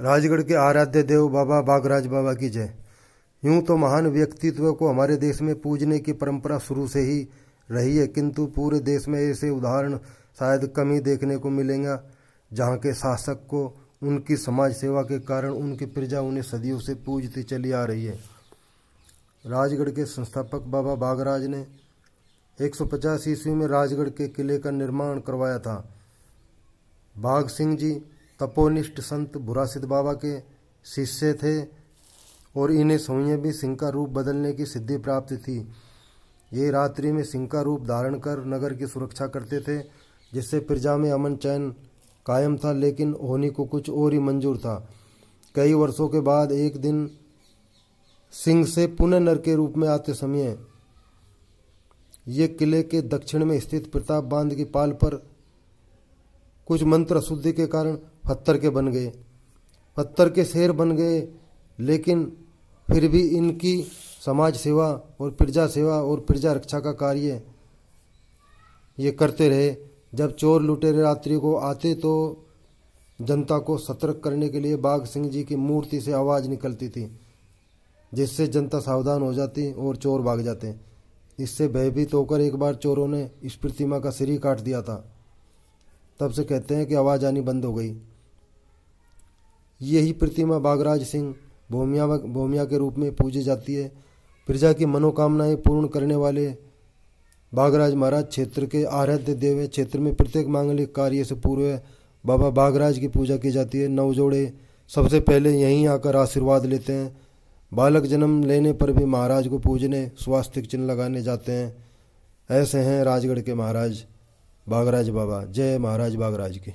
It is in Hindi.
राजगढ़ के आराध्य देव बाबा बागराज बाबा की जय यूं तो महान व्यक्तित्व को हमारे देश में पूजने की परंपरा शुरू से ही रही है किंतु पूरे देश में ऐसे उदाहरण शायद कम ही देखने को मिलेंगे जहाँ के शासक को उनकी समाज सेवा के कारण उनकी प्रजा उन्हें सदियों से पूजती चली आ रही है राजगढ़ के संस्थापक बाबा बागराज ने 150 ईस्वी में राजगढ़ के किले का निर्माण करवाया था बाघ सिंह जी तपोनिष्ठ संत बुरा सिद्ध बाबा के शिष्य थे और इन्हें स्वयं भी सिंह का रूप बदलने की सिद्धि प्राप्त थी ये रात्रि में सिंह का रूप धारण कर नगर की सुरक्षा करते थे जिससे प्रजा में अमन चैन कायम था लेकिन होनी को कुछ और ही मंजूर था कई वर्षों के बाद एक दिन सिंह से पुनः नर के रूप में आते समय ये किले के दक्षिण में स्थित प्रताप बांध की पाल पर कुछ मंत्र अशुद्धि के कारण पत्थर के बन गए पत्थर के शेर बन गए लेकिन फिर भी इनकी समाज सेवा और प्रजा सेवा और प्रजा रक्षा का कार्य ये करते रहे जब चोर लुटेरे रात्रि को आते तो जनता को सतर्क करने के लिए बाघ सिंह जी की मूर्ति से आवाज़ निकलती थी जिससे जनता सावधान हो जाती और चोर भाग जाते इससे भयभीत होकर एक बार चोरों ने इस प्रतिमा का सिर ही काट दिया था तब से कहते हैं कि आवाज़ आनी बंद हो गई यही प्रतिमा बागराज सिंह भूमिया भूमिया के रूप में पूजी जाती है प्रजा की मनोकामनाएं पूर्ण करने वाले बागराज महाराज क्षेत्र के आराध्य देव है क्षेत्र में प्रत्येक मांगलिक कार्य से पूर्व बाबा बागराज की पूजा की जाती है नवजोड़े सबसे पहले यहीं आकर आशीर्वाद लेते हैं बालक जन्म लेने पर भी महाराज को पूजने स्वास्थ्य चिन्ह लगाने जाते हैं ऐसे हैं राजगढ़ के महाराज बागराज बाबा जय महाराज बागराज की